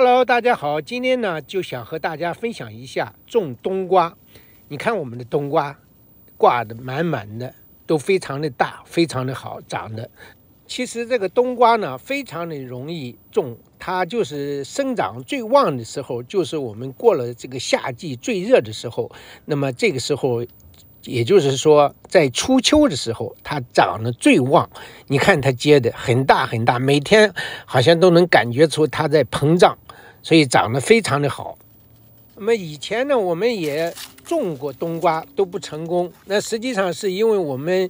Hello，大家好，今天呢就想和大家分享一下种冬瓜。你看我们的冬瓜挂的满满的，都非常的大，非常的好长的。其实这个冬瓜呢非常的容易种，它就是生长最旺的时候，就是我们过了这个夏季最热的时候。那么这个时候，也就是说在初秋的时候，它长得最旺。你看它结的很大很大，每天好像都能感觉出它在膨胀。所以长得非常的好。那么以前呢，我们也种过冬瓜，都不成功。那实际上是因为我们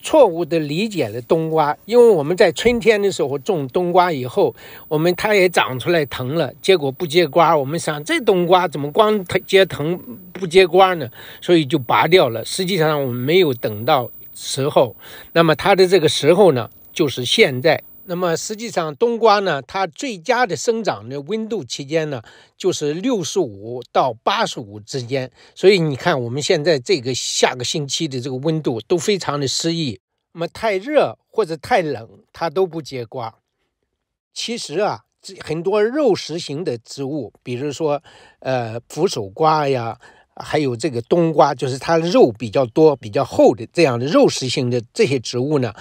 错误的理解了冬瓜，因为我们在春天的时候种冬瓜以后，我们它也长出来藤了，结果不结瓜。我们想这冬瓜怎么光结藤不结瓜呢？所以就拔掉了。实际上我们没有等到时候。那么它的这个时候呢，就是现在。那么实际上，冬瓜呢，它最佳的生长的温度期间呢，就是六十五到八十五之间。所以你看，我们现在这个下个星期的这个温度都非常的适宜。那么太热或者太冷，它都不结瓜。其实啊，很多肉食型的植物，比如说呃，手瓜呀，还有这个冬瓜，就是它肉比较多、比较厚的这样的肉食型的这些植物呢。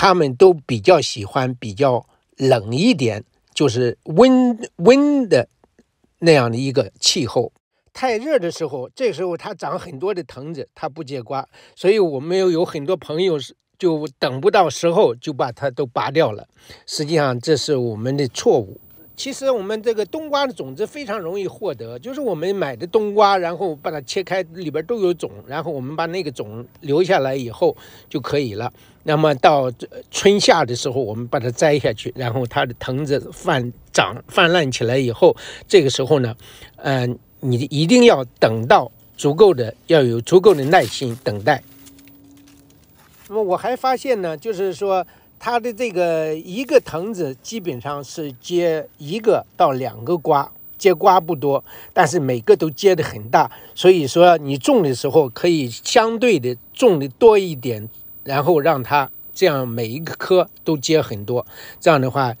他们都比较喜欢比较冷一点，就是温温的那样的一个气候。太热的时候，这时候它长很多的藤子，它不结瓜，所以我们又有很多朋友是就等不到时候，就把它都拔掉了。实际上，这是我们的错误。其实我们这个冬瓜的种子非常容易获得，就是我们买的冬瓜，然后把它切开，里边都有种，然后我们把那个种留下来以后就可以了。那么到春夏的时候，我们把它摘下去，然后它的藤子泛长泛滥起来以后，这个时候呢，嗯，你一定要等到足够的，要有足够的耐心等待。那么我还发现呢，就是说。它的这个一个藤子基本上是结一个到两个瓜，结瓜不多，但是每个都结的很大。所以说，你种的时候可以相对的种的多一点，然后让它这样每一个都结很多。这样的话，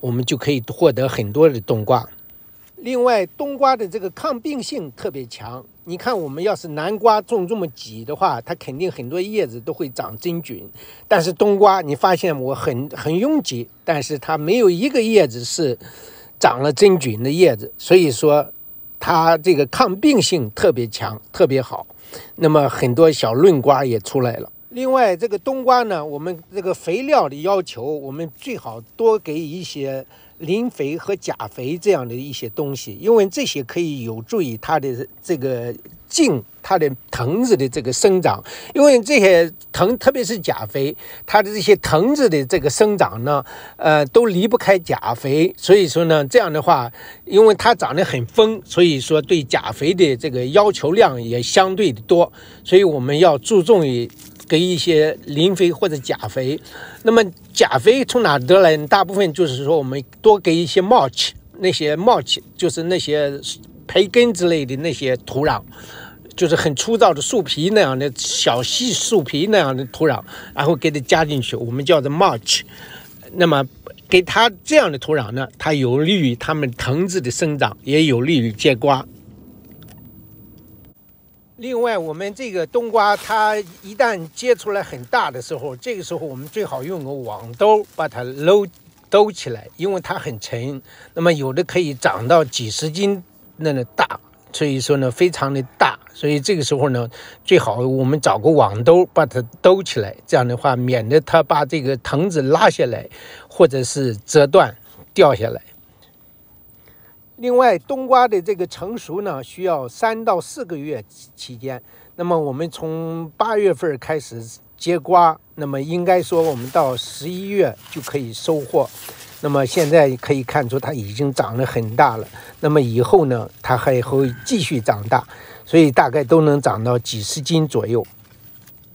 我们就可以获得很多的冬瓜。另外，冬瓜的这个抗病性特别强。你看，我们要是南瓜种这么挤的话，它肯定很多叶子都会长真菌。但是冬瓜，你发现我很很拥挤，但是它没有一个叶子是长了真菌的叶子。所以说，它这个抗病性特别强，特别好。那么很多小嫩瓜也出来了。另外，这个冬瓜呢，我们这个肥料的要求，我们最好多给一些。磷肥和钾肥这样的一些东西，因为这些可以有助于它的这个茎、它的藤子的这个生长。因为这些藤，特别是钾肥，它的这些藤子的这个生长呢，呃，都离不开钾肥。所以说呢，这样的话，因为它长得很丰，所以说对钾肥的这个要求量也相对的多。所以我们要注重于。给一些磷肥或者钾肥，那么钾肥从哪得来？大部分就是说我们多给一些 march 那些 march 就是那些培根之类的那些土壤，就是很粗糙的树皮那样的小细树皮那样的土壤，然后给它加进去，我们叫做 march。那么给它这样的土壤呢，它有利于它们藤子的生长，也有利于结瓜。另外，我们这个冬瓜它一旦结出来很大的时候，这个时候我们最好用个网兜把它搂兜起来，因为它很沉。那么有的可以长到几十斤那么大，所以说呢非常的大。所以这个时候呢，最好我们找个网兜把它兜起来，这样的话免得它把这个藤子拉下来，或者是折断掉下来。另外，冬瓜的这个成熟呢，需要三到四个月期间。那么，我们从八月份开始结瓜，那么应该说我们到十一月就可以收获。那么现在可以看出它已经长得很大了。那么以后呢，它还会继续长大，所以大概都能长到几十斤左右。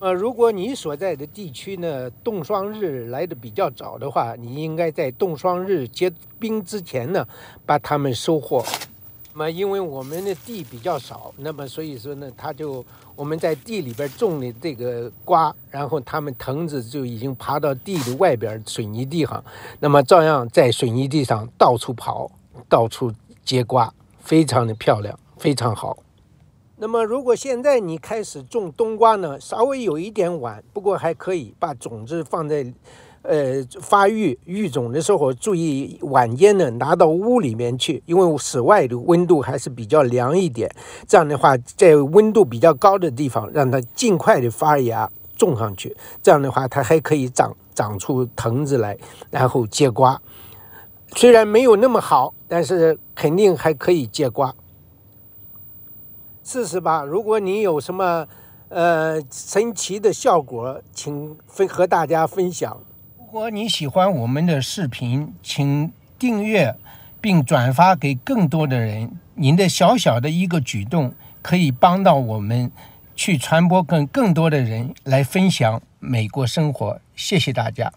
呃，如果你所在的地区呢，冻霜日来的比较早的话，你应该在冻霜日结冰之前呢，把它们收获。那么，因为我们的地比较少，那么所以说呢，他就我们在地里边种的这个瓜，然后它们藤子就已经爬到地的外边水泥地上，那么照样在水泥地上到处跑，到处结瓜，非常的漂亮，非常好。那么，如果现在你开始种冬瓜呢，稍微有一点晚，不过还可以把种子放在，呃，发育育种的时候，注意晚间呢拿到屋里面去，因为室外的温度还是比较凉一点。这样的话，在温度比较高的地方，让它尽快的发芽，种上去。这样的话，它还可以长长出藤子来，然后结瓜。虽然没有那么好，但是肯定还可以结瓜。试试吧，如果你有什么，呃，神奇的效果，请分和大家分享。如果你喜欢我们的视频，请订阅，并转发给更多的人。您的小小的一个举动，可以帮到我们去传播，跟更多的人来分享美国生活。谢谢大家。